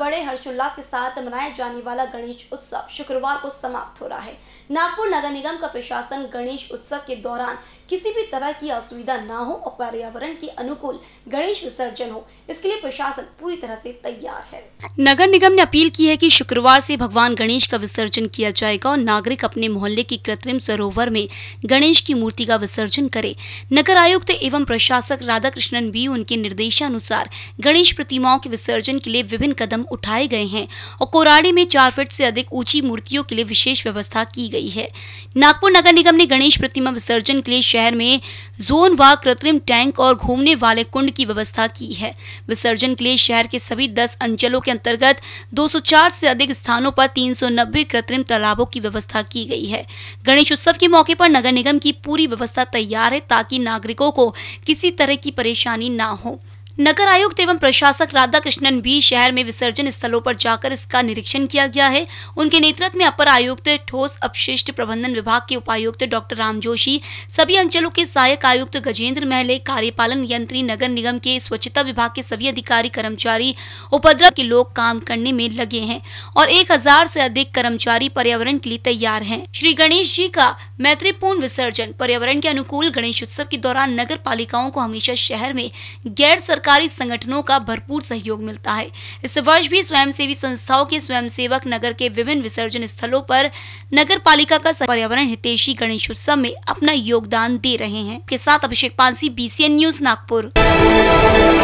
बड़े हर्षोल्लास के साथ मनाया जाने वाला गणेश उत्सव शुक्रवार को समाप्त हो रहा है नागपुर नगर निगम का प्रशासन गणेश उत्सव के दौरान किसी भी तरह की असुविधा ना हो और पर्यावरण के अनुकूल गणेश विसर्जन हो इसके लिए प्रशासन पूरी तरह से तैयार है नगर निगम ने अपील की है कि शुक्रवार से भगवान गणेश का विसर्जन किया जाएगा और नागरिक अपने मोहल्ले के कृत्रिम सरोवर में गणेश की मूर्ति का विसर्जन करे नगर आयुक्त एवं प्रशासक राधा कृष्णन भी उनके निर्देशानुसार गणेश प्रतिमाओं के विसर्जन के लिए विभिन्न कदम उठाए गए हैं और कोराड़ी में चार फीट से अधिक ऊंची मूर्तियों के लिए विशेष व्यवस्था की गई है नागपुर नगर निगम ने गणेश प्रतिमा विसर्जन के लिए शहर में जोन व कृत्रिम टैंक और घूमने वाले कुंड की व्यवस्था की है विसर्जन के लिए शहर के सभी दस अंचलों के अंतर्गत दो से अधिक स्थानों पर तीन कृत्रिम तालाबों की व्यवस्था की गई है गणेश उत्सव के मौके पर नगर निगम की पूरी व्यवस्था तैयार है ताकि नागरिकों को किसी तरह की परेशानी ना हो नगर आयुक्त एवं प्रशासक राधा कृष्णन भी शहर में विसर्जन स्थलों पर जाकर इसका निरीक्षण किया गया है उनके नेतृत्व में अपर आयुक्त ठोस अपशिष्ट प्रबंधन विभाग के उपायुक्त डॉक्टर राम जोशी सभी अंचलों के सहायक आयुक्त गजेंद्र महले कार्यपालन यंत्री नगर निगम के स्वच्छता विभाग के सभी अधिकारी कर्मचारी उपद्रव के लोग काम करने में लगे हैं और एक हजार से अधिक कर्मचारी पर्यावरण के लिए तैयार है श्री गणेश जी का मैत्रीपूर्ण विसर्जन पर्यावरण के अनुकूल गणेश उत्सव के दौरान नगर पालिकाओं को हमेशा शहर में गैर सरकारी संगठनों का भरपूर सहयोग मिलता है इस वर्ष भी स्वयंसेवी संस्थाओं के स्वयंसेवक नगर के विभिन्न विसर्जन स्थलों पर नगर पालिका का पर्यावरण हितेशी गणेश उत्सव में अपना योगदान दे रहे हैं के साथ अभिषेक पांसी बी न्यूज नागपुर